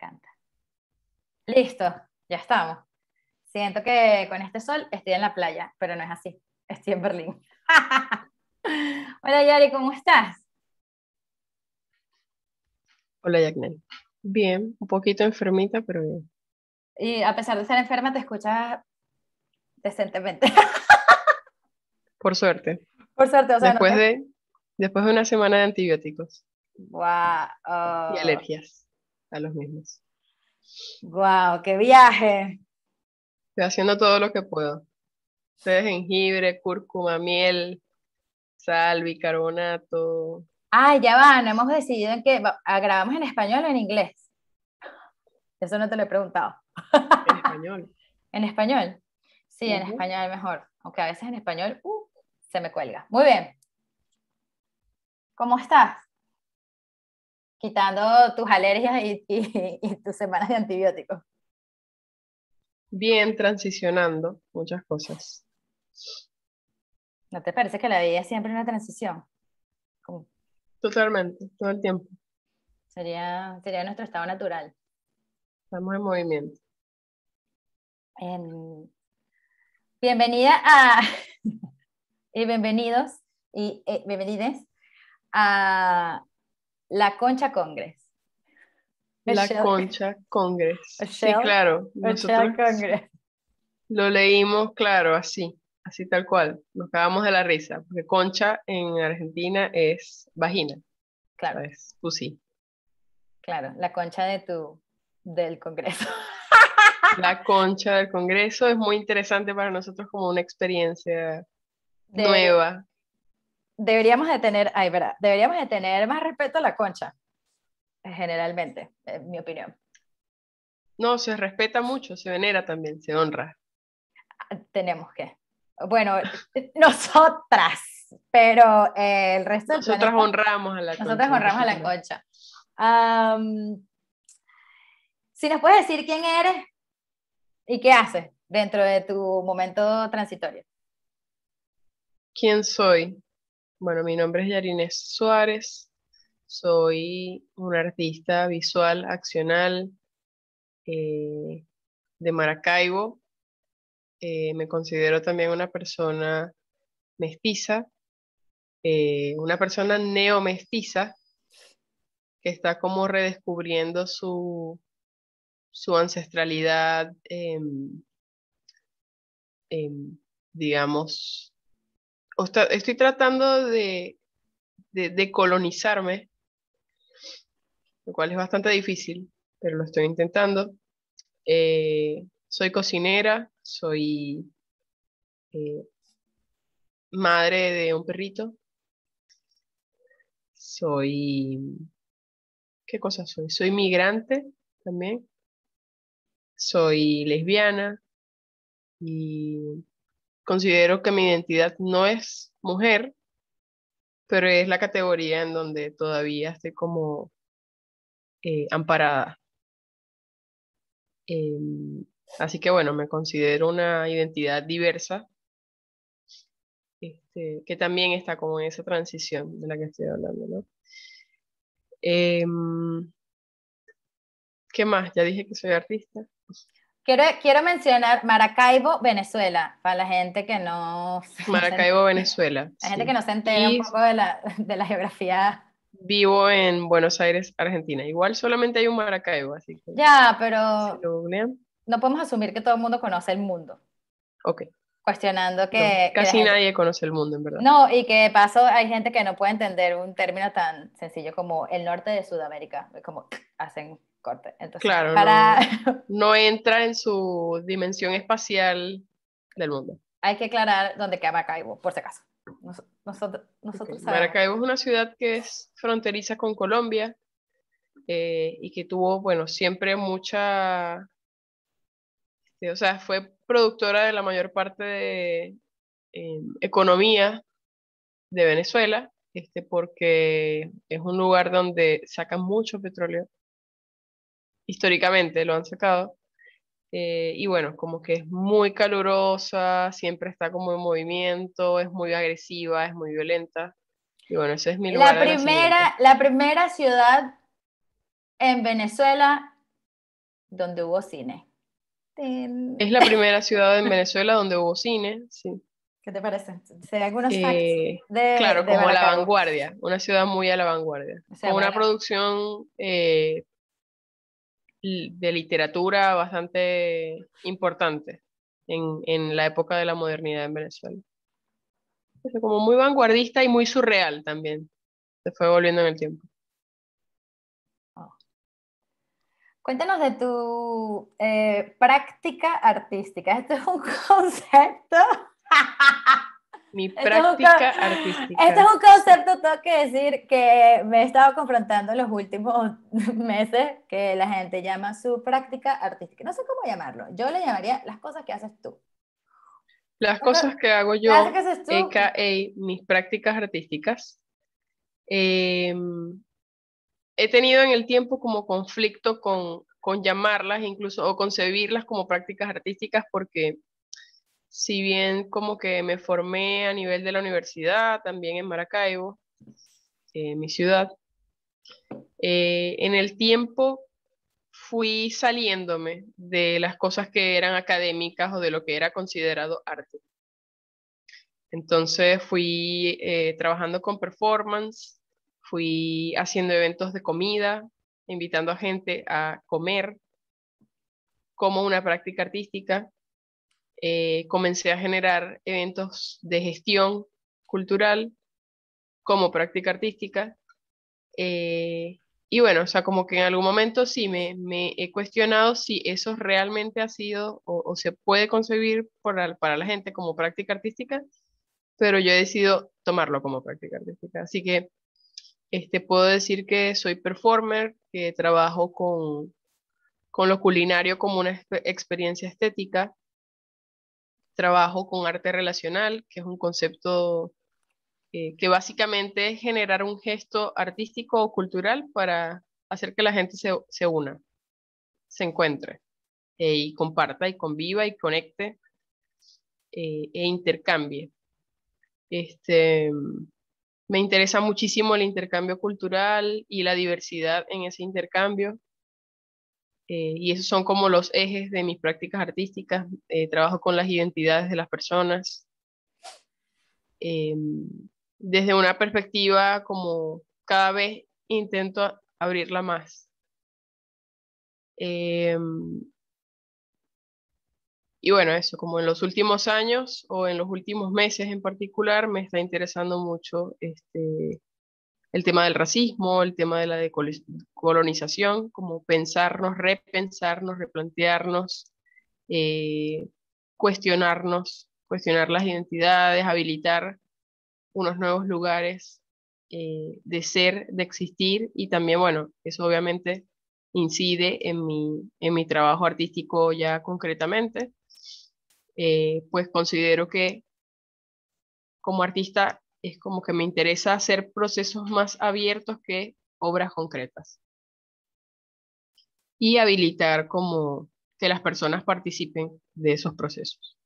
canta. Listo, ya estamos. Siento que con este sol estoy en la playa, pero no es así. Estoy en Berlín. Hola Yari, ¿cómo estás? Hola Yagnel, Bien, un poquito enfermita, pero bien. Y a pesar de ser enferma, te escuchas decentemente. Por suerte. Por suerte, o Después, de, después de una semana de antibióticos. Wow. Y oh. alergias a los mismos. ¡Wow! ¡Qué viaje! Estoy haciendo todo lo que puedo. Ustedes jengibre, cúrcuma, miel, sal, bicarbonato. Ah, ya van, hemos decidido en que ah, grabamos en español o en inglés. Eso no te lo he preguntado. En español. ¿En español? Sí, en español mejor. Aunque a veces en español uh, se me cuelga. Muy bien. ¿Cómo estás? quitando tus alergias y, tus semanas de antibióticos? Bien, transicionando muchas cosas. ¿No te parece que la vida es siempre una transición? Totalmente, todo el tiempo. Sería, sería nuestro estado natural. Estamos en movimiento. Bienvenida a... y bienvenidos y eh, bienvenidas a la Concha congres. La Concha congres. sí, claro. Lo leímos, claro, así, así tal cual. Nos acabamos de la risa, porque concha en Argentina es vagina. Claro. Es pussy. Claro, la concha de tu, del Congreso. La concha del Congreso es muy interesante para nosotros como una experiencia nueva deberíamos de tener, ay, deberíamos tener más respeto a la concha, eh, generalmente, en mi opinión. No, se respeta mucho, se venera también, se honra. Ah, tenemos que. Bueno, nosotras, pero eh, el resto... Nosotras honramos a la concha. Nosotras honramos a la concha. si nos puedes decir quién eres y qué haces dentro de tu momento transitorio. ¿Quién soy? Bueno, mi nombre es Yarines Suárez, soy una artista visual, accional eh, de Maracaibo. Eh, me considero también una persona mestiza, eh, una persona neomestiza que está como redescubriendo su, su ancestralidad, em, em, digamos, estoy tratando de, colonizarme, lo cual es bastante difícil, pero lo estoy intentando. Eh, soy cocinera, soy eh, madre de un perrito, soy... ¿Qué cosa soy? Soy migrante también, soy lesbiana y considero que mi identidad no es mujer, pero es la categoría en donde todavía estoy como eh, amparada. Em, así que bueno, me considero una identidad diversa, este, que también está como en esa transición de la que estoy hablando, ¿no? Em, ¿Qué más? Ya dije que soy artista. Quiero, quiero mencionar Maracaibo, Venezuela, para la gente que no... Maracaibo, Venezuela. La gente que no se entera un poco de la, de la geografía. Vivo en Buenos Aires, Argentina. Igual solamente hay un Maracaibo, así que... Ya, pero... no podemos asumir que todo el mundo conoce el mundo. Ok cuestionando que... casi nadie conoce el mundo, en verdad. No, y que de paso hay gente que no puede entender un término tan sencillo como el norte de Sudamérica, como hacen corte. Entonces, claro, no, entra en su dimensión espacial del mundo. Hay que aclarar dónde queda Maracaibo, por si acaso. nosotros, nosotros Maracaibo es una ciudad que es fronteriza con Colombia eh, y que tuvo, bueno, siempre mucha... Este, o sea, fue productora de la mayor parte de em, economía de Venezuela, este, porque es un lugar donde sacan mucho petróleo históricamente lo han sacado. Eh, y bueno, como que es muy calurosa, siempre está como en movimiento, es muy agresiva, es muy violenta. Y bueno, ese es mi La primera, la primera ciudad en Venezuela donde hubo cine. Es la primera ciudad en Venezuela donde hubo cine, sí. ¿Qué te parece? algunos eh, Claro, como a la vanguardia, una ciudad muy a la vanguardia. una producción eh, de literatura bastante importante en, la época de la modernidad en Venezuela. Como muy vanguardista y muy surreal también. Se fue volviendo en el tiempo. Oh. Cuéntanos de tu eh, práctica artística. Esto es un concepto mi práctica es un, artística. Este es un concepto, tengo que decir, que me he estado confrontando en los últimos meses, que la gente llama su práctica artística. No sé cómo llamarlo. Yo le llamaría las cosas que haces tú. Las cosas que hago yo, que mis prácticas artísticas, em, he tenido en el tiempo como conflicto con, con llamarlas incluso o concebirlas como prácticas artísticas porque si bien como que me formé a nivel de la universidad, también en Maracaibo, en eh, mi ciudad, eh, en el tiempo fui saliéndome de las cosas que eran académicas o de lo que era considerado arte. Entonces fui eh, trabajando con performance, fui haciendo eventos de comida, invitando a gente a comer como una práctica artística, eh, comencé a generar eventos de gestión cultural como práctica artística. Eh, y bueno, o sea, como que en algún momento sí me, he cuestionado si eso realmente ha sido o, se puede concebir para, la gente como práctica artística, pero yo he decidido tomarlo como práctica artística. Así que este, puedo decir que soy performer, que trabajo con, con lo culinario como una experiencia estética, trabajo con arte relacional, que es un concepto eh, que básicamente es generar un gesto artístico o cultural para hacer que la gente se, una, se encuentre eh, y comparta y conviva y conecte eh, e intercambie. Este, me interesa muchísimo el intercambio cultural y la diversidad en ese intercambio. Eh, y esos son como los ejes de mis prácticas artísticas. Eh, trabajo con las identidades de las personas. Eh, desde una perspectiva como cada vez intento abrirla más. y bueno, eso, como en los últimos años o en los últimos meses en particular, me está interesando mucho este, el tema del racismo, el tema de la decolonización, como pensarnos, repensarnos, replantearnos, eh, cuestionarnos, cuestionar las identidades, habilitar unos nuevos lugares eh, de ser, de existir y también, bueno, eso obviamente incide en mi, en mi trabajo artístico ya concretamente, eh, pues considero que como artista es como que me interesa hacer procesos más abiertos que obras concretas. Y habilitar como que las personas participen de esos procesos.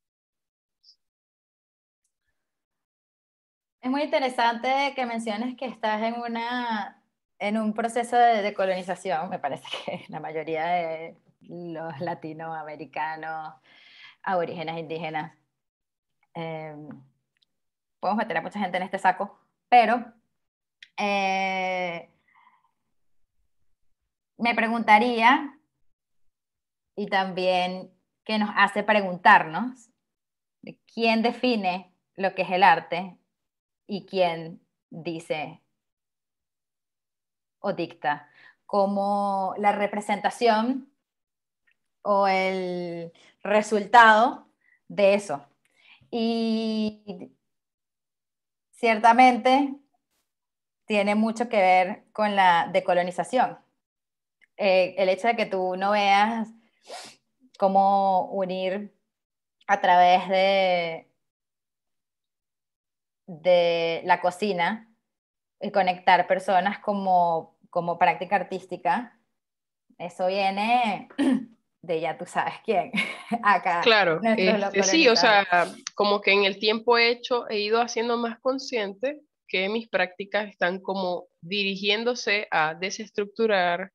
Es muy interesante que menciones que estás en, una, en un proceso de, decolonización me parece que la mayoría de los latinoamericanos, aborígenes, indígenas, eh, podemos meter a mucha gente en este saco, pero eh, me preguntaría y también que nos hace preguntarnos quién define lo que es el arte y quién dice o dicta, como la representación o el resultado de eso. Y ciertamente tiene mucho que ver con la decolonización. Eh, el hecho de que tú no veas cómo unir a través de, de la cocina y conectar personas como, como práctica artística, eso viene de ya tú sabes quién acá. Claro, sí, o sea, como que en el tiempo he hecho, he ido haciendo más consciente que mis prácticas están como dirigiéndose a desestructurar,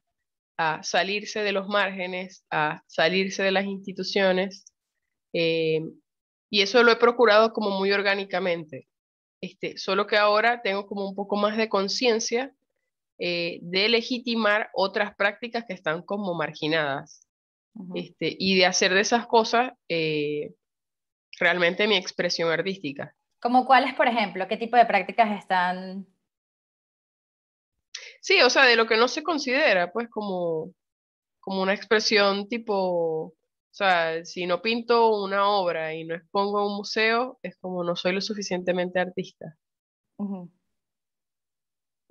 a salirse de los márgenes, a salirse de las instituciones. Eh, y eso lo he procurado como muy orgánicamente. Este, solo que ahora tengo como un poco más de conciencia eh, de legitimar otras prácticas que están como marginadas. Este, y de hacer de esas cosas eh, realmente mi expresión artística. ¿Como cuáles, por ejemplo? ¿Qué tipo de prácticas están? Sí, o sea, de lo que no se considera, pues como, como una expresión tipo, o sea, si no pinto una obra y no expongo a un museo, es como no soy lo suficientemente artista.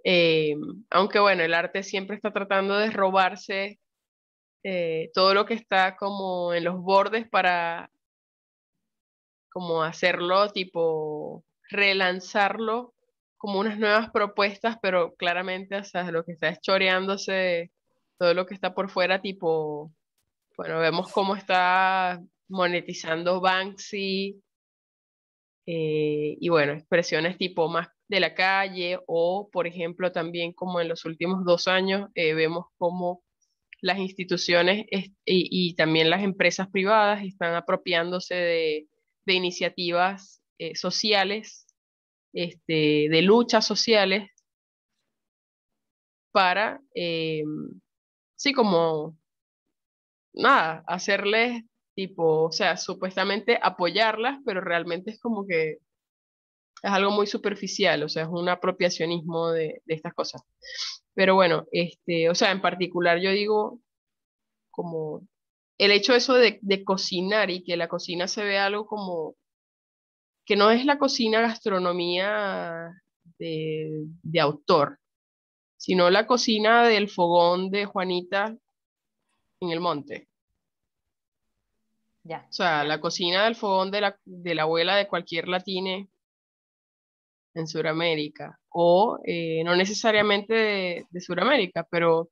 Eh, aunque bueno, el arte siempre está tratando de robarse eh, todo lo que está como en los bordes para como hacerlo tipo relanzarlo como unas nuevas propuestas, pero claramente hasta lo que está es todo lo que está por fuera, tipo, bueno, vemos cómo está monetizando Banksy, eh, y bueno, expresiones tipo más de la calle, o por ejemplo también como en los últimos dos años eh, vemos cómo las instituciones y, también las empresas privadas están apropiándose de, iniciativas eh, sociales, este, de luchas sociales, para, eh, sí, como, nada, hacerles tipo, o sea, supuestamente apoyarlas, pero realmente es como que es algo muy superficial, o sea, es un apropiacionismo de, estas cosas. Pero bueno, este, o sea, en particular yo digo como el hecho eso de, cocinar y que la cocina se vea algo como que no es la cocina gastronomía de, autor, sino la cocina del fogón de Juanita en el monte. Ya. O sea, la cocina del fogón de la, de la abuela de cualquier latine en Sudamérica, o eh, no necesariamente de, Sudamérica, pero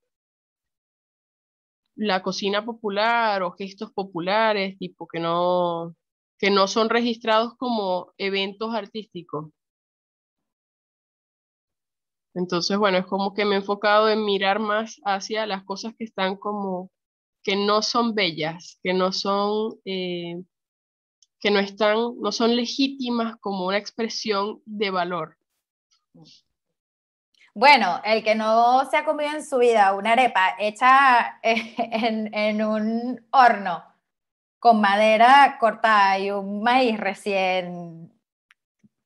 la cocina popular o gestos populares, tipo que no, que no son registrados como eventos artísticos. Entonces, bueno, es como que me he enfocado en mirar más hacia las cosas que están como, que no son bellas, que no son eh, no, están, no son legítimas como una expresión de valor. Bueno, el que no se ha comido en su vida una arepa hecha eh, en, en un horno con madera cortada y un maíz recién,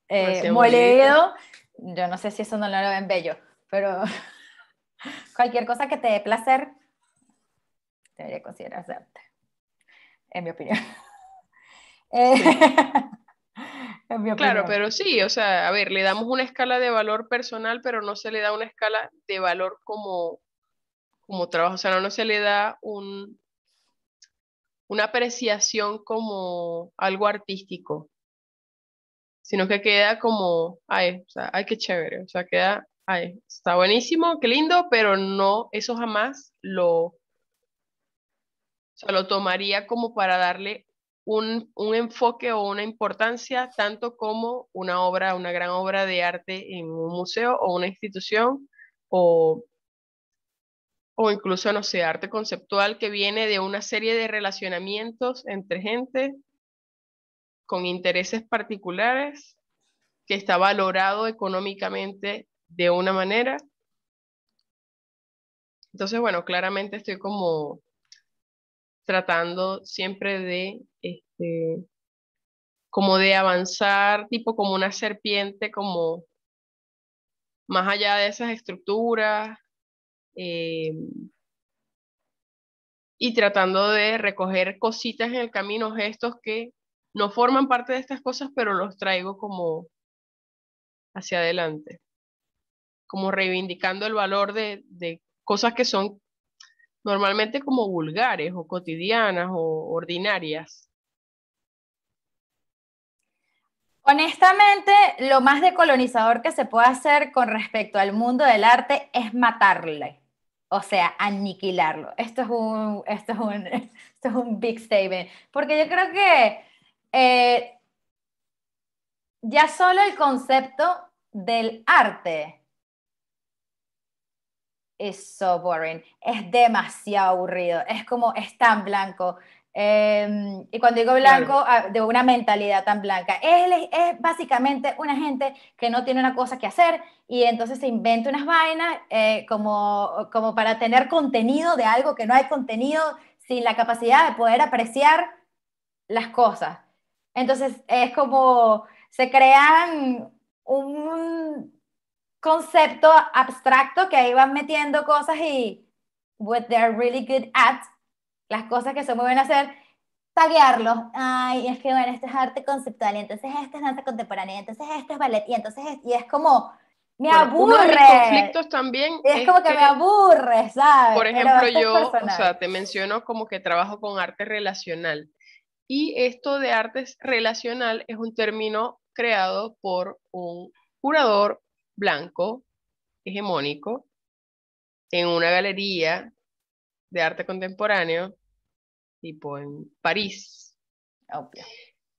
eh, molido, yo no sé si eso no lo ven bello, pero cualquier cosa que te dé placer debería considerarse en mi opinión. Eh, claro, pero sí, o sea, a ver, le damos una escala de valor personal, pero no se le da una escala de valor como, como trabajo, o sea, no, se le da un, una apreciación como algo artístico, sino que queda como, ay, o ay, qué chévere, o sea, queda, ay, está buenísimo, qué lindo, pero no, eso jamás lo, o sea, lo tomaría como para darle un, enfoque o una importancia tanto como una obra, una gran obra de arte en un museo o una institución o, o incluso, no sé, arte conceptual que viene de una serie de relacionamientos entre gente con intereses particulares que está valorado económicamente de una manera. Entonces, bueno, claramente estoy como tratando siempre de este, como de avanzar, tipo como una serpiente, como más allá de esas estructuras. Eh, y tratando de recoger cositas en el camino, gestos que no forman parte de estas cosas, pero los traigo como hacia adelante, como reivindicando el valor de, de cosas que son normalmente como vulgares o cotidianas o ordinarias. Honestamente, lo más decolonizador que se puede hacer con respecto al mundo del arte es matarle, o sea, aniquilarlo. Esto es un, es un, big statement, porque yo creo que eh, ya solo el concepto del arte es so boring, es demasiado aburrido, es como es tan blanco, Em, y cuando digo blanco, ah, de una mentalidad tan blanca. es, es, básicamente una gente que no tiene una cosa que hacer y entonces se inventa unas vainas eh, como, como para tener contenido de algo que no hay contenido sin la capacidad de poder apreciar las cosas. Entonces es como se crean un concepto abstracto que ahí van metiendo cosas y what they're really good at las cosas que se muy a hacer, taguearlos. Ay, es que bueno, este es arte conceptual, y entonces esta es arte contemporánea, y entonces esto es ballet, y entonces y es como, me aburre. conflictos también. es, como que, me aburre, ¿sabes? Por ejemplo, yo, o sea, te menciono como que trabajo con arte relacional. Y esto de arte relacional es un término creado por un curador blanco, hegemónico, en una galería de arte contemporáneo, tipo en París. Obvio.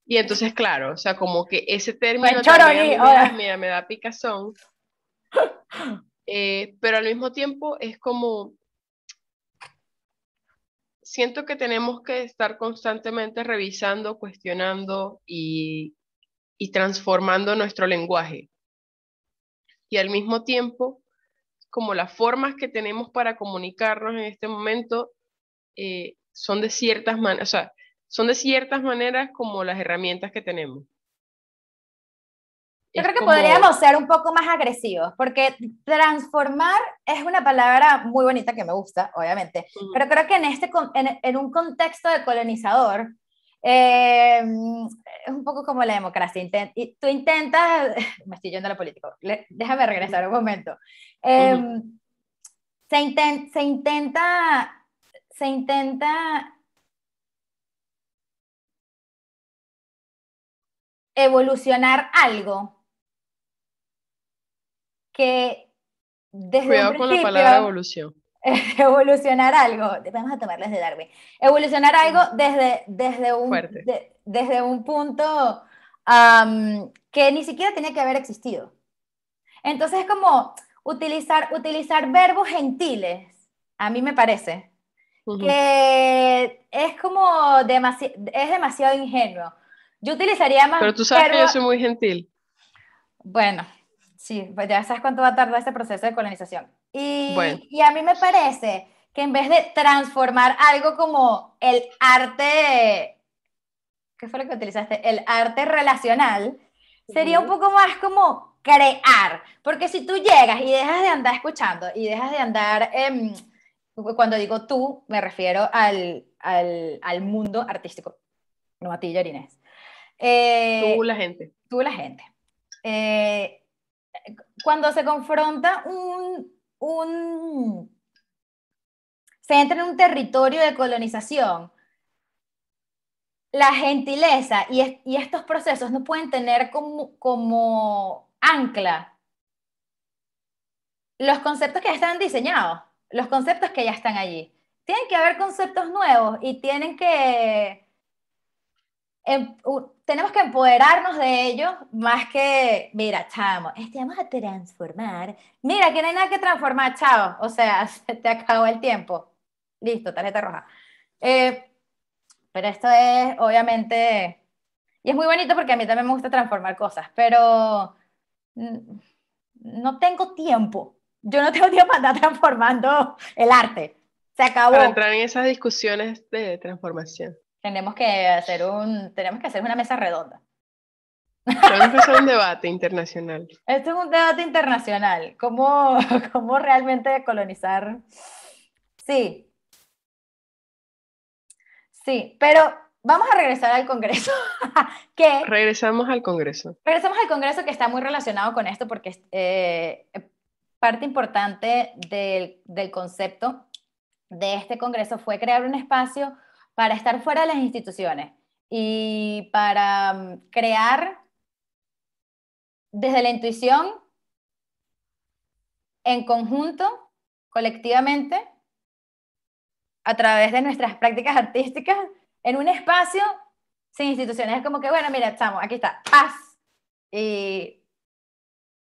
Y entonces, claro, o sea, como que ese término pues me, da, picazón. Eh, pero al mismo tiempo es como, siento que tenemos que estar constantemente revisando, cuestionando y, transformando nuestro lenguaje. Y al mismo tiempo, como las formas que tenemos para comunicarnos en este momento, eh, son de ciertas maneras, son de ciertas maneras como las herramientas que tenemos. Yo creo que podríamos ser un poco más agresivos, porque transformar es una palabra muy bonita que me gusta, obviamente, pero creo que en, este, en, un contexto de colonizador, eh, es un poco como la democracia. tú intentas, me estoy yendo a lo político, déjame regresar un momento. Em, se intenta se intenta evolucionar algo que desde Cuidado con la palabra evolución. evolucionar algo, vamos a tomarles de Darwin, evolucionar algo mm. desde, desde, un, desde un punto que ni siquiera tenía que haber existido. Entonces, es como utilizar, utilizar verbos gentiles, a mí me parece, que es como es demasiado ingenuo. Yo utilizaría más... Pero tú sabes que yo soy muy gentil. Bueno, sí, pues ya sabes cuánto va a tardar este proceso de colonización. Y, y a mí me parece que en vez de transformar algo como el arte, ¿qué fue lo que utilizaste? El arte relacional, sería un poco más como crear, porque si tú llegas y dejas de andar escuchando y dejas de andar... Em, cuando digo tú, me refiero al, mundo artístico, no a ti, eh, tú la gente. Tú la gente. Eh, cuando se confronta un, un... se entra en un territorio de colonización, la gentileza y, estos procesos no pueden tener como, como ancla los conceptos que ya están diseñados los conceptos que ya están allí. Tienen que haber conceptos nuevos y tienen que... Em, tenemos que empoderarnos de ellos más que, mira, chamo, este vamos a transformar. Mira, que no hay nada que transformar, chao. O sea, se te acabó el tiempo. Listo, tarjeta roja. Eh, pero esto es, obviamente, y es muy bonito porque a mí también me gusta transformar cosas, pero mm, no tengo tiempo yo no tengo tiempo para andar transformando el arte. Se acabó. Para entrar en esas discusiones de transformación. Tenemos que hacer, un, tenemos que hacer una mesa redonda. Tenemos que hacer un debate internacional. Esto es un debate internacional. ¿Cómo, cómo realmente colonizar? Sí. Sí, pero vamos a regresar al Congreso. ¿Qué? regresamos al Congreso. Regresamos al Congreso que está muy relacionado con esto porque eh, parte importante del, concepto de este Congreso fue crear un espacio para estar fuera de las instituciones y para mm, crear desde la intuición, en conjunto, colectivamente, a través de nuestras prácticas artísticas, en un espacio sin instituciones. Es como que, bueno, mira, estamos, aquí está, paz. Y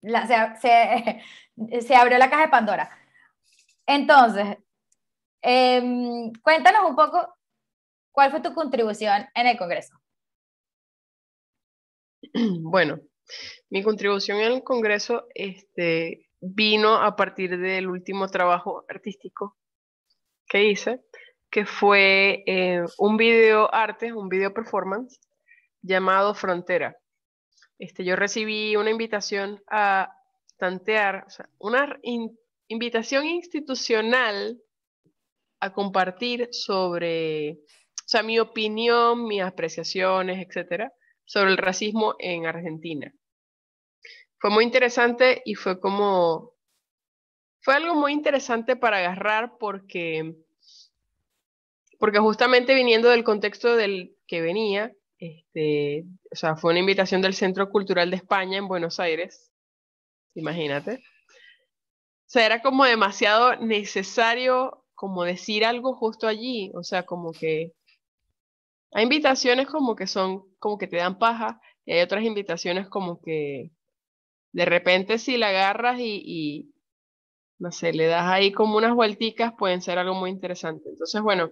se, abrió la caja de Pandora. Entonces, em, cuéntanos un poco cuál fue tu contribución en el Congreso. Bueno, mi contribución en el Congreso este, vino a partir del último trabajo artístico que hice, que fue eh, un video arte, un video performance llamado Frontera. Este, yo recibí una invitación a tantear, una invitación institucional a compartir sobre, o sea, mi opinión, mis apreciaciones, etcétera, sobre el racismo en Argentina. Fue muy interesante y fue como, fue algo muy interesante para agarrar porque, porque justamente viniendo del contexto del que venía, este, o sea, fue una invitación del Centro Cultural de España en Buenos Aires, imagínate. O sea, era como demasiado necesario como decir algo justo allí, o sea, como que hay invitaciones como que son, como que te dan paja, y hay otras invitaciones como que de repente si la agarras y, y no sé, le das ahí como unas vuelticas, pueden ser algo muy interesante. Entonces, bueno,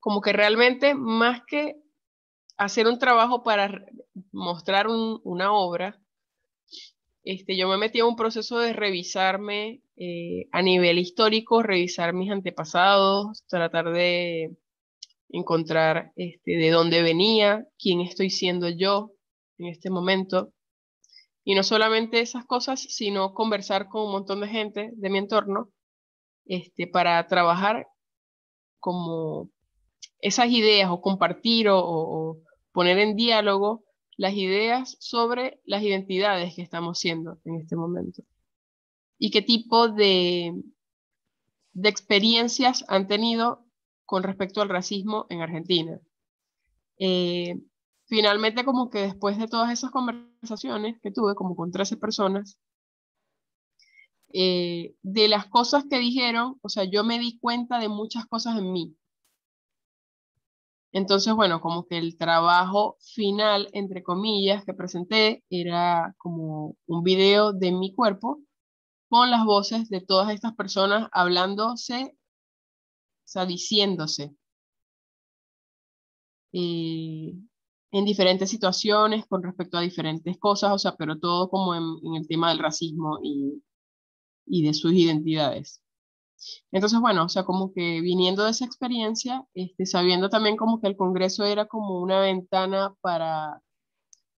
como que realmente más que hacer un trabajo para mostrar una obra, este, yo me metí a un proceso de revisarme eh, a nivel histórico, revisar mis antepasados, tratar de encontrar este, de dónde venía, quién estoy siendo yo en este momento. Y no solamente esas cosas, sino conversar con un montón de gente de mi entorno este, para trabajar como esas ideas o compartir o, poner en diálogo las ideas sobre las identidades que estamos siendo en este momento y qué tipo de, de experiencias han tenido con respecto al racismo en Argentina. Eh, finalmente, como que después de todas esas conversaciones que tuve, como con 13 personas, eh, de las cosas que dijeron, o sea, yo me di cuenta de muchas cosas en mí, entonces, bueno, como que el trabajo final, entre comillas, que presenté era como un video de mi cuerpo con las voces de todas estas personas hablándose, saliciéndose, eh, en diferentes situaciones con respecto a diferentes cosas, o sea, pero todo como en, el tema del racismo y de sus identidades. Entonces, bueno, o sea, como que viniendo de esa experiencia, este, sabiendo también como que el Congreso era como una ventana para,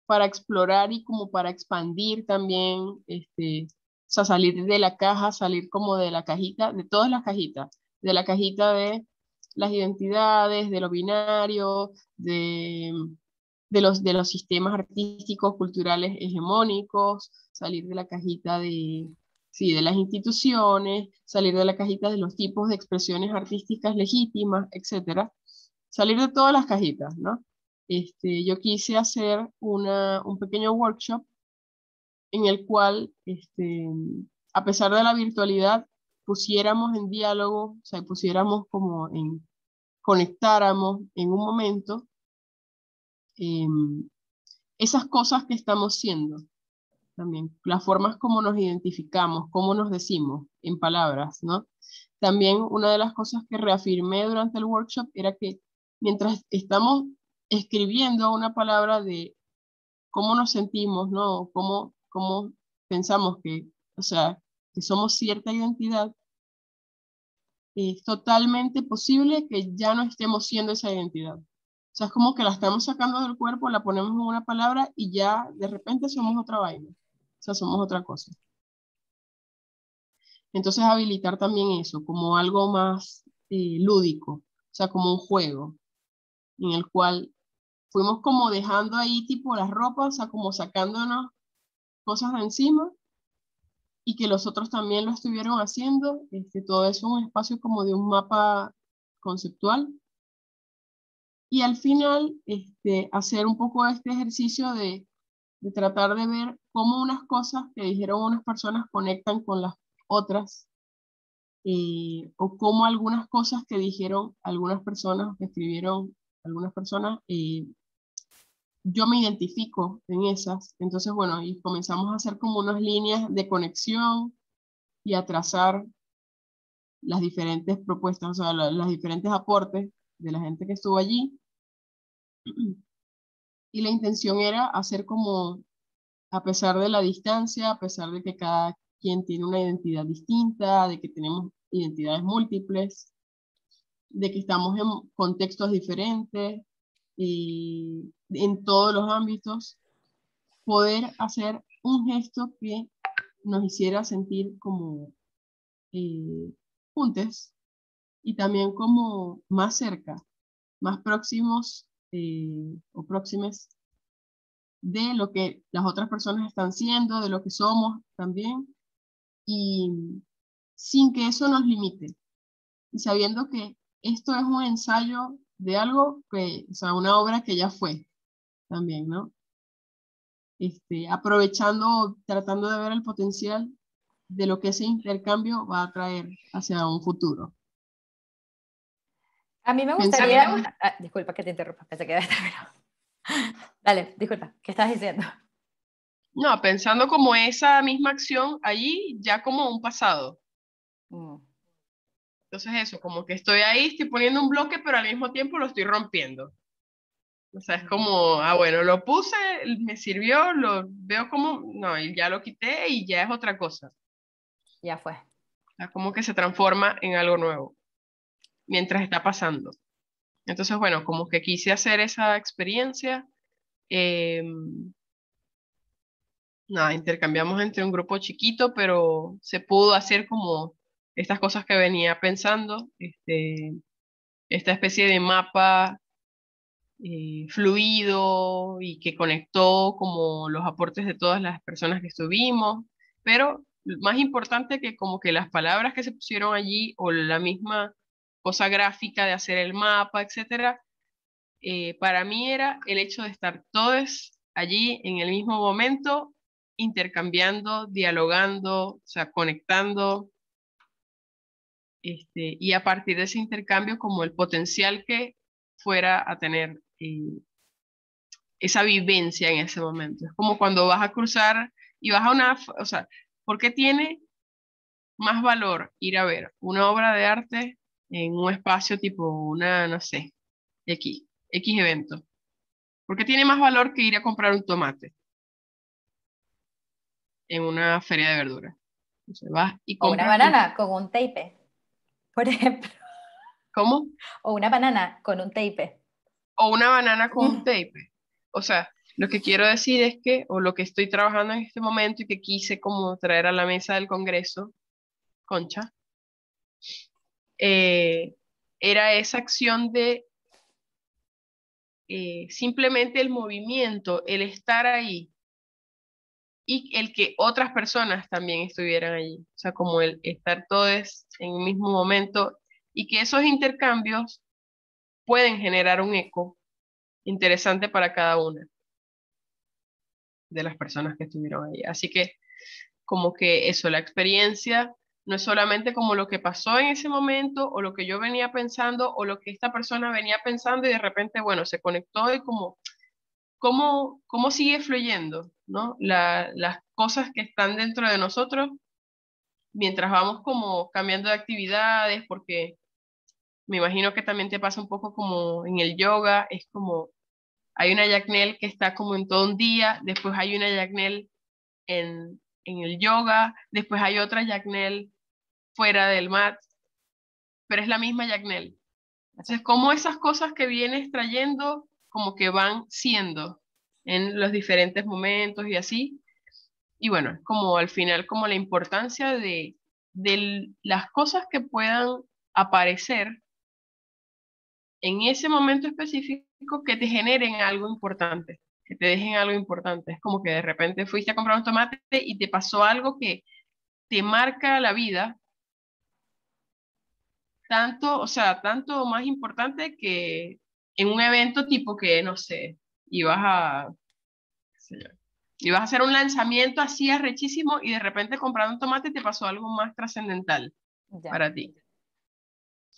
para explorar y como para expandir también, este, o sea, salir de la caja, salir como de la cajita, de todas las cajitas, de la cajita de las identidades, de lo binario, de los, de los sistemas artísticos, culturales hegemónicos, salir de la cajita de, sí, de las instituciones, salir de la cajita de los tipos de expresiones artísticas legítimas, etcétera, salir de todas las cajitas, ¿no? Este, yo quise hacer un pequeño workshop en el cual, este, a pesar de la virtualidad, pusiéramos en diálogo, o sea, pusiéramos como en, conectáramos en un momento em, esas cosas que estamos siendo, también, las formas como nos identificamos, cómo nos decimos en palabras, ¿no? También una de las cosas que reafirmé durante el workshop era que mientras estamos escribiendo una palabra de cómo nos sentimos, ¿no? Cómo, cómo pensamos que, o sea, que somos cierta identidad, es totalmente posible que ya no estemos siendo esa identidad. O sea, es como que la estamos sacando del cuerpo, la ponemos en una palabra y ya de repente somos otra vaina. O sea, somos otra cosa. Entonces, habilitar también eso como algo más eh, lúdico, o sea, como un juego en el cual fuimos como dejando ahí tipo las ropas, o sea, como sacándonos cosas de encima y que los otros también lo estuvieron haciendo. Este, todo eso es un espacio como de un mapa conceptual. Y al final, este, hacer un poco este ejercicio de de tratar de ver cómo unas cosas que dijeron unas personas conectan con las otras, eh, o cómo algunas cosas que dijeron algunas personas, que escribieron algunas personas, eh, yo me identifico en esas. Entonces, bueno, y comenzamos a hacer como unas líneas de conexión y a trazar las diferentes propuestas, o sea, diferentes aportes de la gente que estuvo allí. y la intención era hacer como, a pesar de la distancia, a pesar de que cada quien tiene una identidad distinta, de que tenemos identidades múltiples, de que estamos en contextos diferentes y en todos los ámbitos, poder hacer un gesto que nos hiciera sentir como juntes, eh, juntos y también como más cerca, más próximos eh, o próximas de lo que las otras personas están siendo, de lo que somos también, y sin que eso nos limite, y sabiendo que esto es un ensayo de algo que, o sea, una obra que ya fue también, ¿no? Este, aprovechando, tratando de ver el potencial de lo que ese intercambio va a traer hacia un futuro. A mí me gustaría... Ah, disculpa que te interrumpa, pensé que pero... Dale, disculpa, ¿qué estás diciendo? No, pensando como esa misma acción allí, ya como un pasado. Mm. Entonces eso, como que estoy ahí, estoy poniendo un bloque, pero al mismo tiempo lo estoy rompiendo. O sea, es mm. como, ah, bueno, lo puse, me sirvió, lo veo como, no, ya lo quité y ya es otra cosa. Ya fue. O como que se transforma en algo nuevo mientras está pasando. Entonces, bueno, como que quise hacer esa experiencia. Em, nada, intercambiamos entre un grupo chiquito, pero se pudo hacer como estas cosas que venía pensando, este, esta especie de mapa eh, fluido y que conectó como los aportes de todas las personas que estuvimos, pero más importante que como que las palabras que se pusieron allí o la misma cosa gráfica de hacer el mapa, etcétera, eh, para mí era el hecho de estar todos allí en el mismo momento, intercambiando, dialogando, o sea, conectando, este, y a partir de ese intercambio como el potencial que fuera a tener eh, esa vivencia en ese momento. Es como cuando vas a cruzar y vas a una, o sea, ¿por qué tiene más valor ir a ver una obra de arte en un espacio tipo una, no sé, X, X evento? Porque tiene más valor que ir a comprar un tomate en una feria de verduras? y o una banana con un tape, por ejemplo. ¿Cómo? O una banana con un tape. O una banana con un mm. tape. O sea, lo que quiero decir es que, o lo que estoy trabajando en este momento y que quise como traer a la mesa del Congreso, Concha, eh, era esa acción de eh, simplemente el movimiento, el estar ahí y el que otras personas también estuvieran allí, o sea, como el estar todos en el mismo momento y que esos intercambios pueden generar un eco interesante para cada una de las personas que estuvieron ahí. Así que como que eso, la experiencia no es solamente como lo que pasó en ese momento o lo que yo venía pensando o lo que esta persona venía pensando y de repente, bueno, se conectó y como, ¿cómo, cómo sigue fluyendo ¿no? las cosas que están dentro de nosotros mientras vamos como cambiando de actividades? Porque me imagino que también te pasa un poco como en el yoga, es como hay una Yacnel que está como en todo un día, después hay una Yacnel en, en el yoga, después hay otra Yacnel fuera del mat, pero es la misma Yagnel. Entonces, como esas cosas que vienes trayendo, como que van siendo en los diferentes momentos y así. Y bueno, como al final, como la importancia de, de las cosas que puedan aparecer en ese momento específico que te generen algo importante, que te dejen algo importante. Es como que de repente fuiste a comprar un tomate y te pasó algo que te marca la vida tanto, o sea, tanto más importante que en un evento tipo que, no sé, ibas a, a hacer un lanzamiento así arrechísimo y de repente comprando un tomate te pasó algo más trascendental para ti.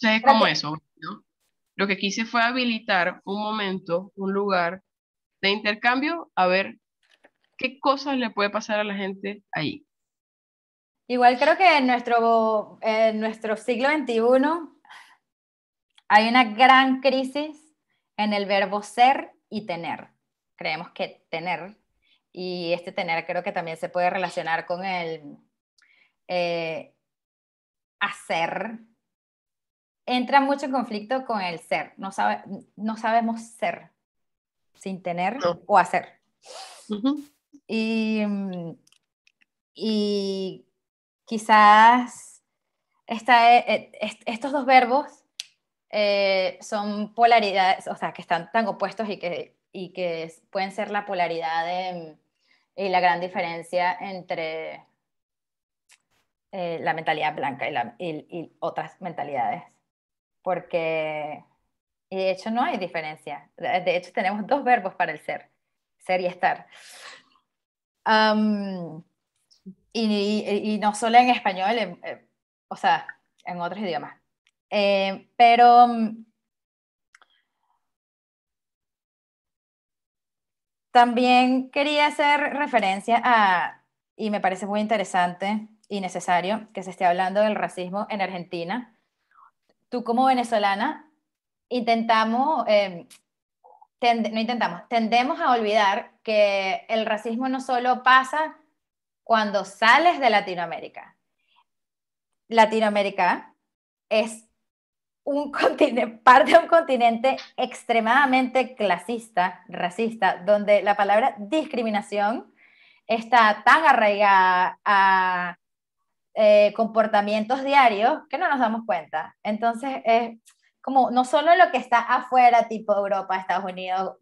Entonces es como eso, ¿no? Lo que quise fue habilitar un momento, un lugar de intercambio, a ver qué cosas le puede pasar a la gente ahí. Igual creo que en nuestro, nuestro siglo XXI hay una gran crisis en el verbo ser y tener. Creemos que tener, y este tener creo que también se puede relacionar con el eh, hacer, entra mucho en conflicto con el ser. No, sabe, no sabemos ser sin tener o hacer. y quizás e, e, estos dos verbos eh, son polaridades, o sea, que están tan opuestos y que, que pueden ser la polaridad y la gran diferencia entre eh, la mentalidad blanca y, otras mentalidades. Porque, y de hecho no hay diferencia. De hecho tenemos dos verbos para el ser, ser y estar y, no solo en español, eh, o sea, en otros idiomas. Eh, pero mm, también quería hacer referencia a, y me parece muy interesante y necesario, que se esté hablando del racismo en Argentina. Tú como venezolana, intentamos, em, no intentamos, tendemos a olvidar que el racismo no solo pasa cuando sales de Latinoamérica. Latinoamérica es un continente, parte de un continente extremadamente clasista, racista, donde la palabra discriminación está tan arraigada a eh, comportamientos diarios que no nos damos cuenta. Entonces, es como no solo lo que está afuera, tipo Europa, Estados Unidos,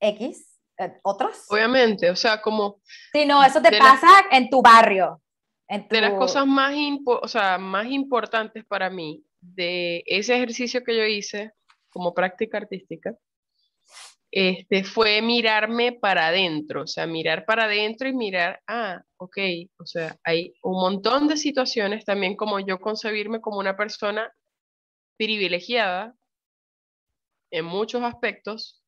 X, ¿Eh, otras. Obviamente, o sea, como... Sí, no, eso te pasa en tu barrio. De las cosas más, o sea, más importantes para mí de ese ejercicio que yo hice como práctica artística, este, fue mirarme para adentro, o sea, mirar para adentro y mirar, ah, ok, o sea, hay un montón de situaciones también como yo concebirme como una persona privilegiada en muchos aspectos,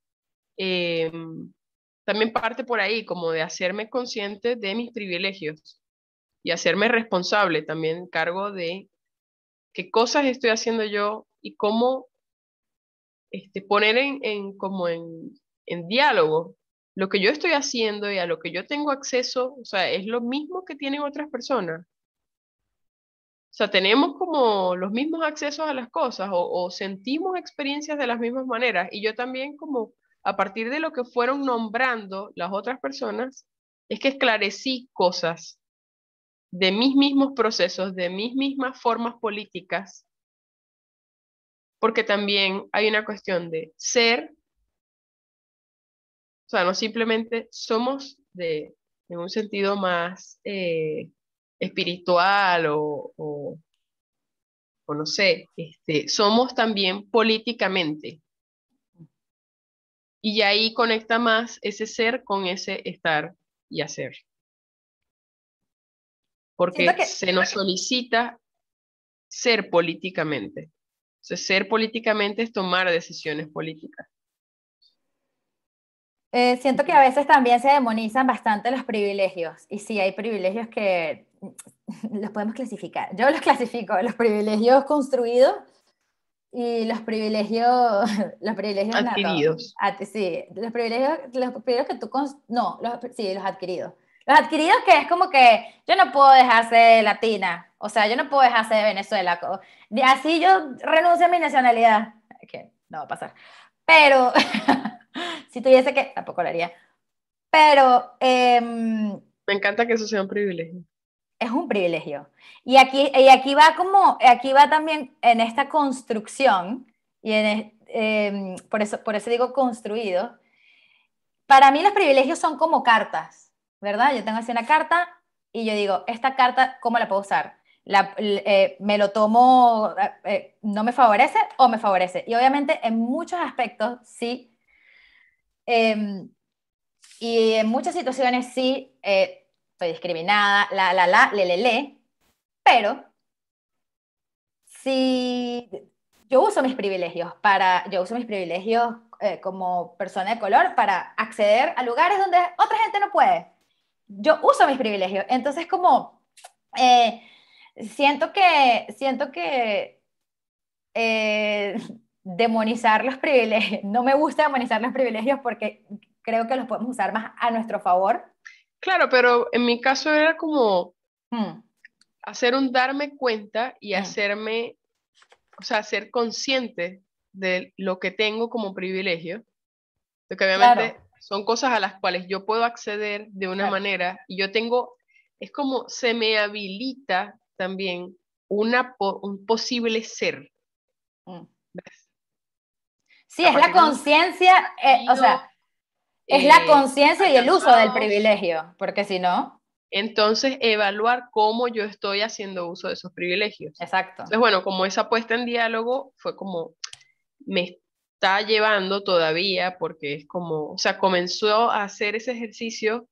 em, también parte por ahí, como de hacerme consciente de mis privilegios y hacerme responsable también cargo de qué cosas estoy haciendo yo y cómo este, poner en, en como en, diálogo lo que yo estoy haciendo y a lo que yo tengo acceso, o sea, es lo mismo que tienen otras personas. O sea, tenemos como los mismos accesos a las cosas o, o sentimos experiencias de las mismas maneras. Y yo también como a partir de lo que fueron nombrando las otras personas, es que esclarecí cosas de mis mismos procesos, de mis mismas formas políticas, porque también hay una cuestión de ser, o sea, no simplemente somos de, en un sentido más eh, espiritual o, o, no sé, este, somos también políticamente, y ahí conecta más ese ser con ese estar y hacer. Porque se nos solicita ser políticamente. ser políticamente es tomar decisiones políticas. Eh, siento que a veces también se demonizan bastante los privilegios. Y sí, hay privilegios que los podemos clasificar. Yo los clasifico, los privilegios construidos y los privilegios, los privilegios adquiridos. sí, los privilegios, los privilegios que tú, no, sí, los adquiridos. Los adquiridos que es como que yo no puedo dejarse de latina, o sea, yo no puedo dejar de Venezuela. Así yo renuncio a mi nacionalidad, que no va a pasar. Pero, si tuviese que, tampoco lo haría. Pero... Em, Me encanta que eso sea un privilegio es un privilegio. Y aquí, y aquí va como, aquí va también en esta construcción, y em, por, eso, por eso digo construido, para mí los privilegios son como cartas, ¿verdad? Yo tengo así una carta y yo digo, esta carta, ¿cómo la puedo usar? Eh, me lo tomo, eh, eh, no me favorece o me favorece. Y obviamente en muchos aspectos sí, em, y en muchas situaciones sí discriminada, la, la, la, le, le, le, pero si yo uso mis privilegios para, yo uso mis privilegios eh, como persona de color para acceder a lugares donde otra gente no puede. Yo uso mis privilegios, entonces como eh, siento que, siento que eh, demonizar los privilegios, no me gusta demonizar los privilegios porque creo que los podemos usar más a nuestro favor Claro, pero en mi caso era como mm. hacer un darme cuenta y mm. hacerme, o sea, ser consciente de lo que tengo como privilegio, porque obviamente son cosas a las cuales yo puedo acceder de una manera y yo tengo, es como se me habilita también una, un posible ser. Mm. Sí, es la conciencia, eh, o sea, es la eh, conciencia y el uso del privilegio, porque si no... Entonces, evaluar cómo yo estoy haciendo uso de esos privilegios. Exacto. Entonces, bueno, como esa puesta en diálogo fue como, me está llevando todavía, porque es como, o sea, comenzó a hacer ese ejercicio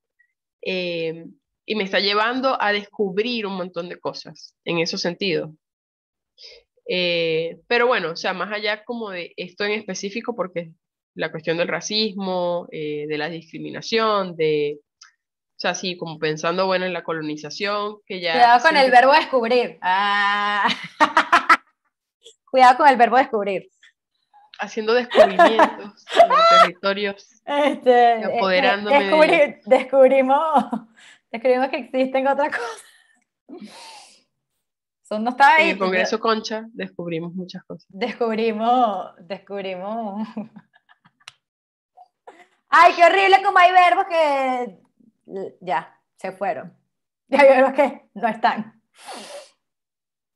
eh, y me está llevando a descubrir un montón de cosas en ese sentido. Eh, pero bueno, o sea, más allá como de esto en específico, porque la cuestión del racismo, eh, de la discriminación, de, o sea, sí, como pensando, bueno, en la colonización, que ya... Cuidado con el verbo descubrir. Ah. Cuidado con el verbo descubrir. Haciendo descubrimientos en territorios, este, este, apoderándome descubrimos, descubrimos que existen otras cosas. Son, no estaba ahí. En el pues, Congreso Concha descubrimos muchas cosas. Descubrimos, descubrimos Ay, qué horrible como hay verbos que ya, se fueron. Ya hay verbos que no están.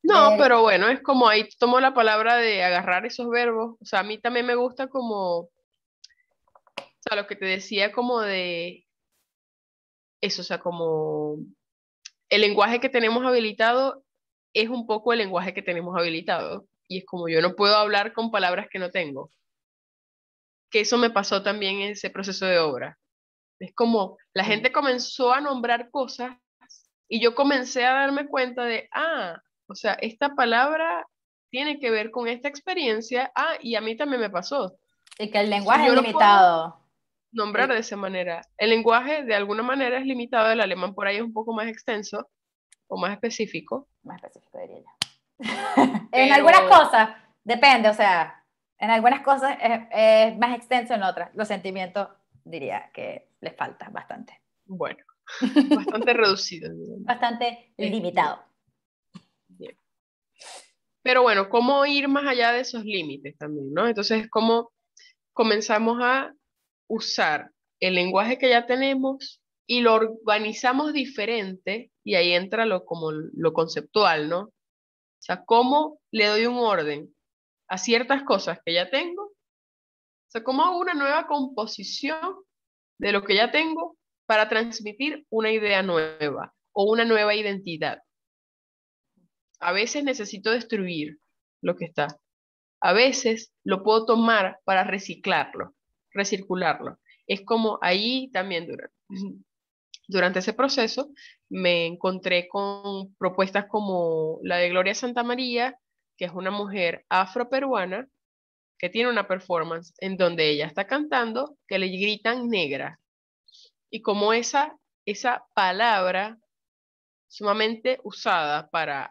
No, eh, pero bueno, es como ahí tomo la palabra de agarrar esos verbos. O sea, a mí también me gusta como, o sea, lo que te decía como de eso, o sea, como el lenguaje que tenemos habilitado es un poco el lenguaje que tenemos habilitado. Y es como yo no puedo hablar con palabras que no tengo que eso me pasó también en ese proceso de obra. Es como la gente comenzó a nombrar cosas y yo comencé a darme cuenta de, ah, o sea, esta palabra tiene que ver con esta experiencia, ah, y a mí también me pasó. Y que el lenguaje es limitado. nombrar de esa manera. El lenguaje de alguna manera es limitado, el alemán por ahí es un poco más extenso o más específico. Más específico diría yo. en algunas cosas, depende, o sea, en algunas cosas es, más extenso en otras. Los sentimientos diría que les falta bastante. Bueno, bastante reducido. Bastante este, limitado. Pero bueno, ¿cómo ir más allá de esos límites también? ¿no? Entonces, ¿cómo comenzamos a usar el lenguaje que ya tenemos y lo organizamos diferente? Y ahí entra lo, como lo conceptual, ¿no? O sea, ¿cómo le doy un orden? a ciertas cosas que ya tengo. O sea, como hago una nueva composición de lo que ya tengo para transmitir una idea nueva o una nueva identidad? A veces necesito destruir lo que está. A veces lo puedo tomar para reciclarlo, recircularlo. Es como ahí también durante, durante ese proceso me encontré con propuestas como la de Gloria Santa María, que es una mujer afroperuana que tiene una performance en donde ella está cantando, que le gritan negra. Y como esa, esa palabra sumamente usada para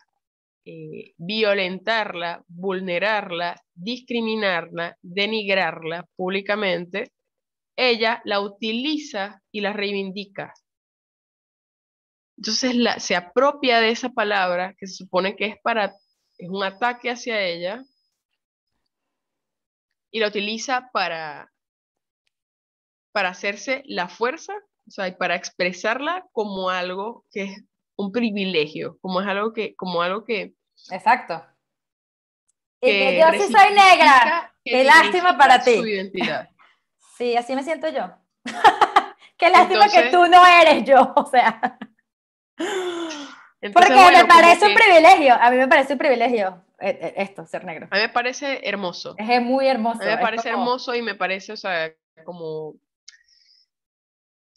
eh, violentarla, vulnerarla, discriminarla, denigrarla públicamente, ella la utiliza y la reivindica. Entonces la, se apropia de esa palabra que se supone que es para es un ataque hacia ella y la utiliza para, para hacerse la fuerza, o sea, y para expresarla como algo que es un privilegio, como es algo que, como algo que. Exacto. y que yo sí soy negra. Qué lástima para ti. identidad. Sí, así me siento yo. Qué lástima que tú no eres yo, o sea. Porque me parece un privilegio, a mí me parece un privilegio eh, eh, esto, ser negro. A mí me parece hermoso. Es muy hermoso. A mí me parece hermoso y me parece, o sea, como...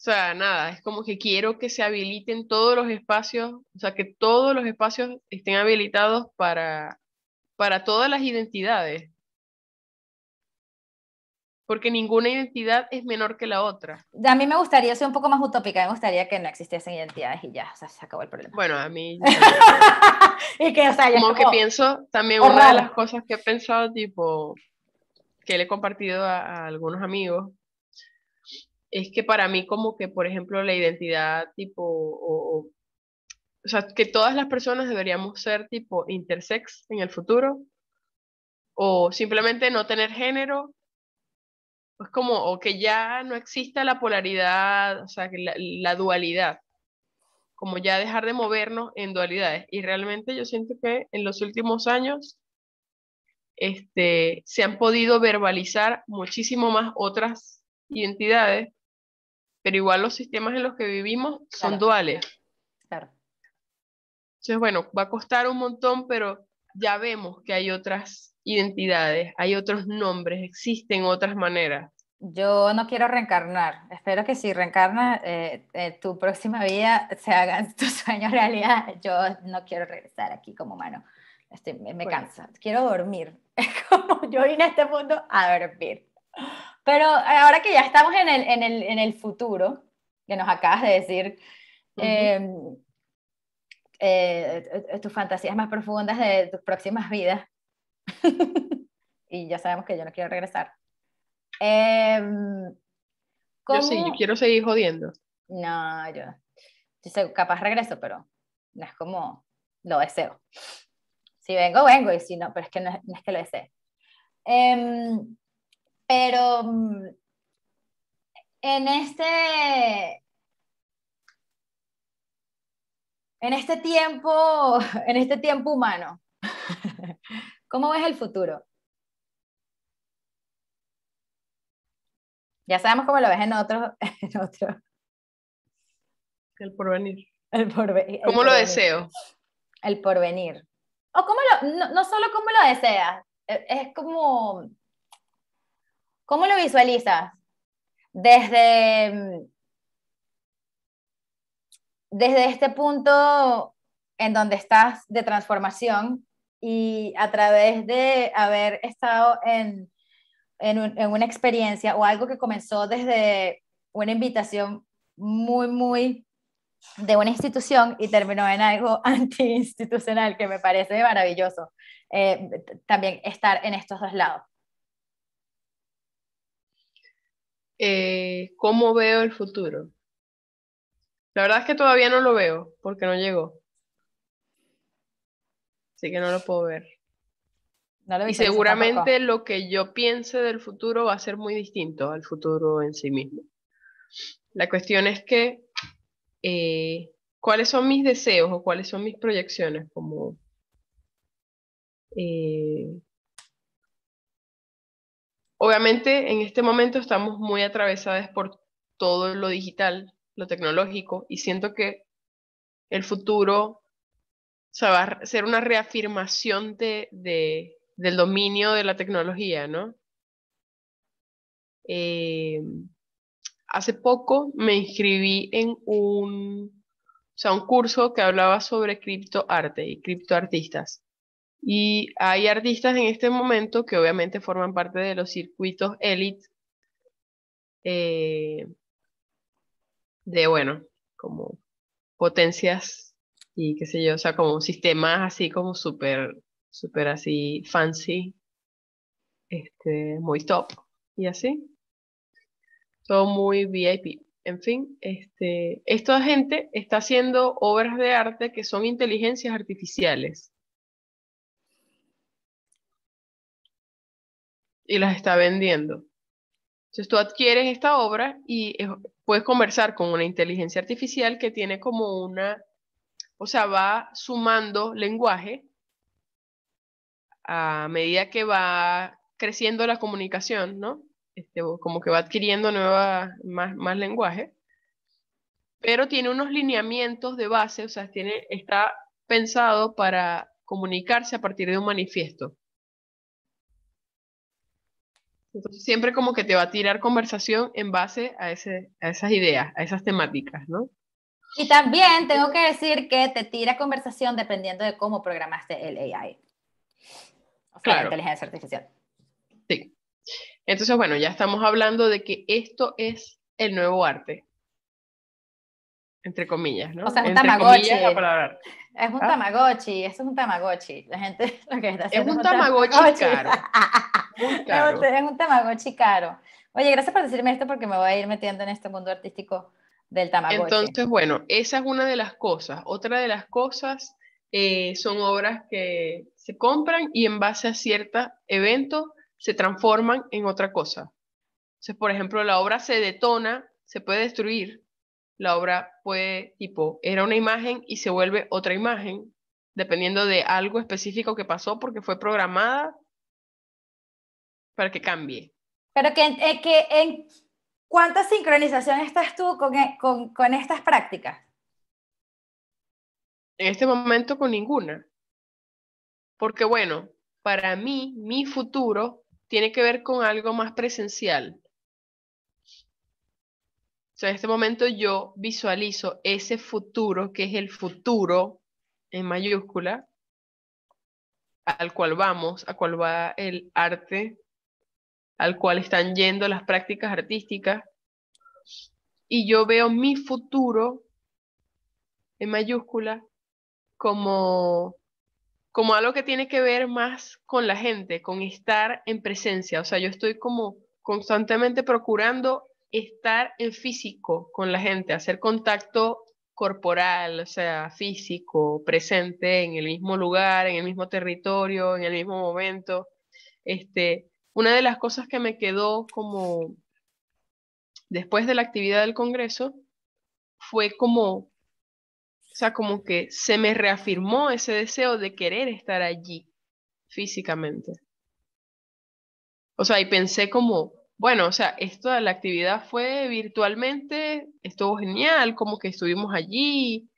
O sea, nada, es como que quiero que se habiliten todos los espacios, o sea, que todos los espacios estén habilitados para, para todas las identidades porque ninguna identidad es menor que la otra. A mí me gustaría, ser un poco más utópica, me gustaría que no existiesen identidades y ya, se acabó el problema. Bueno, a mí... y que, o sea, como, que pienso, también una de las cosas que he pensado, tipo, que le he compartido a, algunos amigos, es que para mí como que, por ejemplo, la identidad, tipo, o, o sea, que todas las personas deberíamos ser, tipo, intersex en el futuro, o simplemente no tener género, pues como, o que ya no exista la polaridad, o sea, la, dualidad, como ya dejar de movernos en dualidades. Y realmente yo siento que en los últimos años este, se han podido verbalizar muchísimo más otras identidades, pero igual los sistemas en los que vivimos son duales. Entonces, bueno, va a costar un montón, pero ya vemos que hay otras identidades, hay otros nombres, existen otras maneras. Yo no quiero reencarnar. Espero que si reencarnas eh, tu próxima vida se hagan tus sueños realidad. Yo no quiero regresar aquí como humano. me, cansa. Quiero dormir. Es como yo vine a este mundo a dormir. Pero ahora que ya estamos en el, en el, en el futuro, que nos acabas de decir, em, eh, tus fantasías más profundas de tus próximas vidas, y ya sabemos que yo no quiero regresar. Em, yo sí, yo quiero seguir jodiendo. No, yo, capaz regreso, pero no es como lo deseo. Si vengo, vengo, y si no, pero es que no, es que lo desee. Em, pero mm, en este, en este tiempo, en este tiempo humano, ¿Cómo ves el futuro? Ya sabemos cómo lo ves en otro. otro. El porvenir. El ¿Cómo lo deseo? El porvenir. O cómo no, no solo cómo lo deseas, e, es como, ¿cómo lo visualizas? Desde, desde este punto en donde estás de transformación, y a través de haber estado en, una experiencia o algo que comenzó desde una invitación muy, muy de una institución y terminó en algo antiinstitucional que me parece maravilloso eh, también estar en estos dos lados. Eh, ¿Cómo veo el futuro? La verdad es que todavía no lo veo porque no llegó así que no lo puedo ver. y seguramente lo que yo piense del futuro va a ser muy distinto al futuro en sí mismo. La cuestión es que, eh, ¿cuáles son mis deseos o cuáles son mis proyecciones? Como, eh, obviamente en este momento estamos muy atravesadas por todo lo digital, lo tecnológico, y siento que el futuro o sea, va a ser una reafirmación de, del dominio de la tecnología, ¿no? Eh, hace poco me inscribí en un, o sea, un curso que hablaba sobre criptoarte y criptoartistas. Y hay artistas en este momento que obviamente forman parte de los circuitos élite eh, de, bueno, como potencias y qué sé yo, o sea, como sistema así como súper, súper así fancy, este, muy top y así. Todo muy VIP. En fin, este, esta gente está haciendo obras de arte que son inteligencias artificiales. Y las está vendiendo. Entonces tú adquieres esta obra y puedes conversar con una inteligencia artificial que tiene como una o sea, va sumando lenguaje a medida que va creciendo la comunicación, ¿no? Este, como que va adquiriendo nueva, más, lenguaje, pero tiene unos lineamientos de base, o sea, tiene, está pensado para comunicarse a partir de un manifiesto. Entonces siempre como que te va a tirar conversación en base a, a esas ideas, a esas temáticas, ¿no? Y también tengo que decir que te tira conversación dependiendo de cómo programaste el AI. O sea, la inteligencia artificial. Sí. Entonces, bueno, ya estamos hablando de que esto es el nuevo arte. Entre comillas, ¿no? O sea, es un tamagotchi. es un ah. tamagotchi, eso es un tamagotchi. La gente lo que está haciendo. Es un, tamagotchi, caro. Es un tamagotchi caro. Oye, gracias por decirme esto porque me voy a ir metiendo en este mundo artístico entonces, bueno, esa es una de las cosas. Otra de las cosas eh, son obras que se compran y en base a cierto evento se transforman en otra cosa. Entonces, por ejemplo, la obra se detona, se puede destruir. La obra puede, tipo, era una imagen y se vuelve otra imagen, dependiendo de algo específico que pasó porque fue programada para que cambie. Pero que, eh, que en, ¿Cuánta sincronización estás tú e, con, estas prácticas? En este momento con ninguna. Porque bueno, para mí, mi futuro tiene que ver con algo más presencial. O sea, en este momento yo visualizo ese futuro, que es el futuro en mayúscula, al cual vamos, a cual va el arte al cual están yendo las prácticas artísticas. Y yo veo mi futuro en mayúscula como, como algo que tiene que ver más con la gente, con estar en presencia. O sea, yo estoy como constantemente procurando estar en físico con la gente, hacer contacto corporal, o sea, físico, presente en el mismo lugar, en el mismo territorio, en el mismo momento, este, una de las cosas que me quedó como después de la actividad del Congreso fue como, o sea, como que se me reafirmó ese deseo de querer estar allí físicamente. O sea, y pensé como, bueno, o sea, esto la actividad fue virtualmente, estuvo genial, como que estuvimos allí,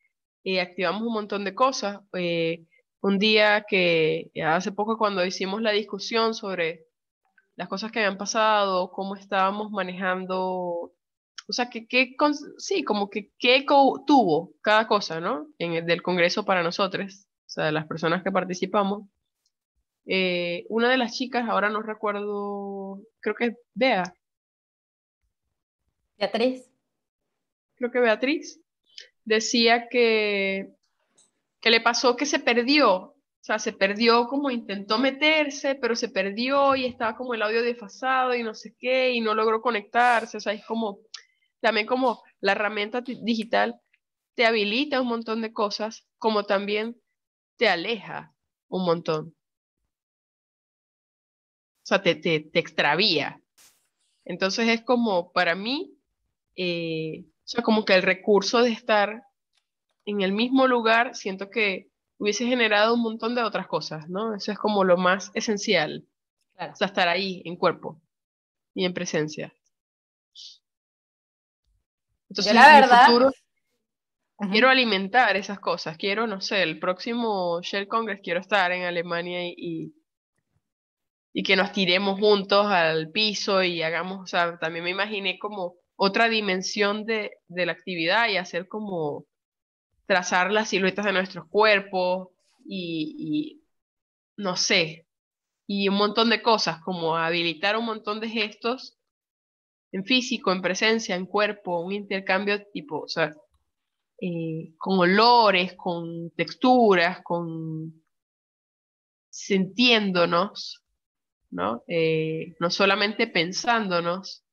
y eh, activamos un montón de cosas. Eh, un día que hace poco cuando hicimos la discusión sobre las cosas que habían pasado, cómo estábamos manejando, o sea, que, sí, como que qué tuvo cada cosa, ¿no? En el, del Congreso para nosotros, o sea, de las personas que participamos. Eh, una de las chicas, ahora no recuerdo, creo que es Bea. Beatriz. Creo que Beatriz decía que, que le pasó que se perdió o sea, se perdió como intentó meterse, pero se perdió y estaba como el audio desfasado y no sé qué, y no logró conectarse. O sea, es como, también como la herramienta digital te habilita un montón de cosas, como también te aleja un montón. O sea, te, te, extravía. Entonces es como, para mí, eh, o sea, como que el recurso de estar en el mismo lugar, siento que hubiese generado un montón de otras cosas, ¿no? Eso es como lo más esencial. O sea, estar ahí en cuerpo y en presencia. Entonces, la verdad... quiero alimentar esas cosas. Quiero, no sé, el próximo Shell Congress quiero estar en Alemania y, y, y que nos tiremos juntos al piso y hagamos, o sea, también me imaginé como otra dimensión de la actividad y hacer como trazar las siluetas de nuestros cuerpos y, no sé, y un montón de cosas, como habilitar un montón de gestos en físico, en presencia, en cuerpo, un intercambio tipo, o sea, eh, con olores, con texturas, con sintiéndonos, ¿no? Eh, no solamente pensándonos,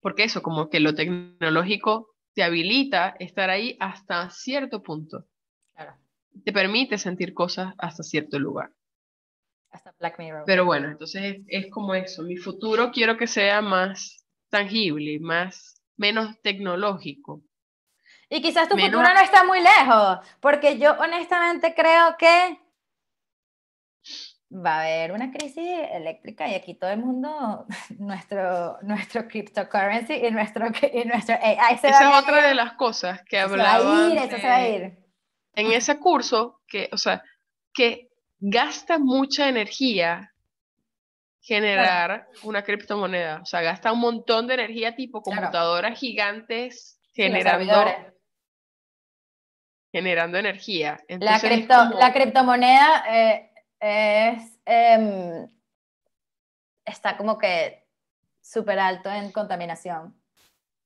porque eso, como que lo tecnológico te habilita estar ahí hasta cierto punto. Te permite sentir cosas hasta cierto lugar. Hasta Black Mirror. Pero bueno, entonces es, como eso. Mi futuro quiero que sea más tangible, más, menos tecnológico. Y quizás tu futuro no está muy lejos, porque yo honestamente creo que va a haber una crisis eléctrica y aquí todo el mundo, nuestro, nuestro cryptocurrency y nuestro, y nuestro AI Esa es otra de las cosas que hablaba. en ese curso, que, o sea, que gasta mucha energía generar una criptomoneda. O sea, gasta un montón de energía tipo computadoras gigantes generando generando energía. la, cripto, la criptomoneda eh, es, em, está como que súper alto en contaminación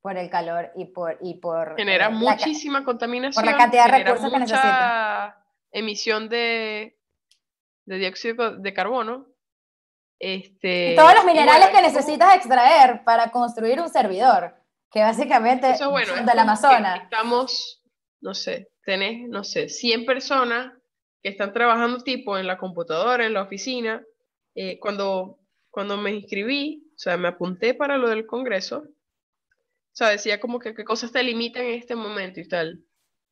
por el calor y por... Y por genera eh, muchísima contaminación. Por la cantidad de recursos que necesita. Emisión de, de dióxido de carbono. Este, todos los minerales que necesitas extraer para construir un servidor, que básicamente Eso, bueno, del Amazonas. Estamos, no sé, tenés, no sé, 100 personas están trabajando tipo en la computadora, en la oficina. Eh, cuando, cuando me inscribí, o sea, me apunté para lo del Congreso, o sea, decía como que qué cosas te limitan en este momento y tal.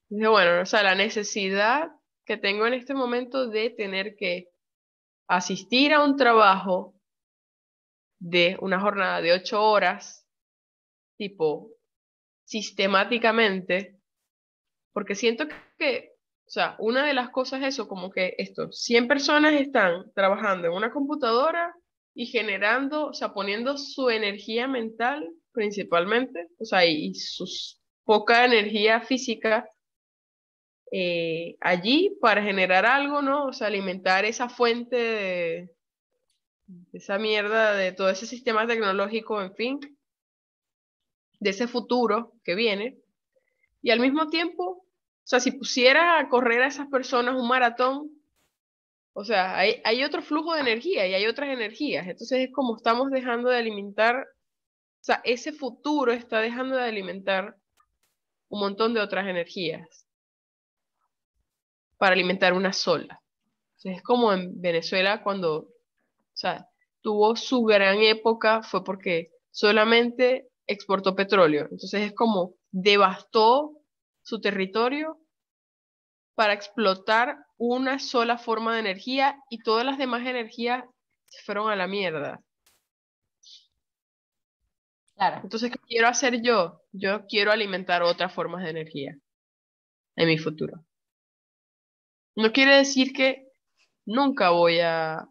bueno, o sea, la necesidad que tengo en este momento de tener que asistir a un trabajo de una jornada de ocho horas, tipo, sistemáticamente, porque siento que o sea, una de las cosas es eso, como que esto, 100 personas están trabajando en una computadora y generando, o sea, poniendo su energía mental principalmente, o sea, y, su sus poca energía física eh, allí para generar algo, ¿no? O sea, alimentar esa fuente de esa mierda, de todo ese sistema tecnológico, en fin, de ese futuro que viene. Y al mismo tiempo o sea, si pusiera a correr a esas personas un maratón, o sea, hay, otro flujo de energía y hay otras energías. Entonces es como estamos dejando de alimentar, o sea, ese futuro está dejando de alimentar un montón de otras energías para alimentar una sola. es como en Venezuela cuando, o sea, tuvo su gran época fue porque solamente exportó petróleo. Entonces es como devastó su territorio para explotar una sola forma de energía y todas las demás energías se fueron a la mierda. Entonces, ¿qué quiero hacer yo? Yo quiero alimentar otras formas de energía en mi futuro. No quiere decir que nunca voy a,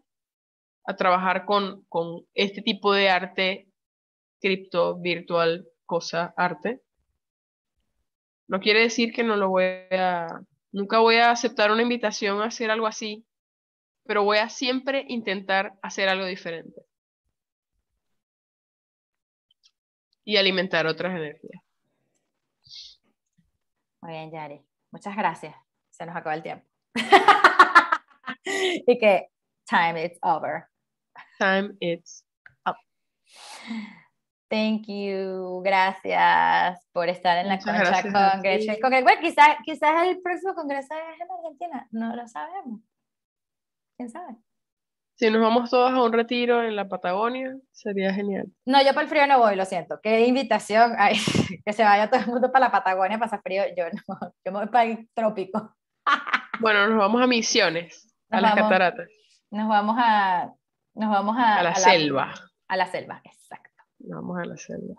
trabajar con este tipo de arte cripto, virtual, cosa, arte, no quiere decir que no lo voy a, nunca voy a aceptar una invitación a hacer algo así, pero voy a siempre intentar hacer algo diferente. Y alimentar otras energías. Muy bien, Yari. Muchas gracias. Se nos acabó el tiempo. y que time it's over. Time it's up. Thank you, gracias por estar en la concha congreso. quizás, el próximo congreso es en Argentina, no lo sabemos. ¿Quién sabe? Si nos vamos todos a un retiro en la Patagonia, sería genial. No, yo para el frío no voy, lo siento. Qué invitación. que se vaya todo el mundo para la Patagonia, para pasa frío. Yo no, yo me voy para el trópico. Bueno, nos vamos a Misiones, a las cataratas. Nos vamos a... Nos vamos a, a la selva. a la selva, exacto. Vamos a la celda.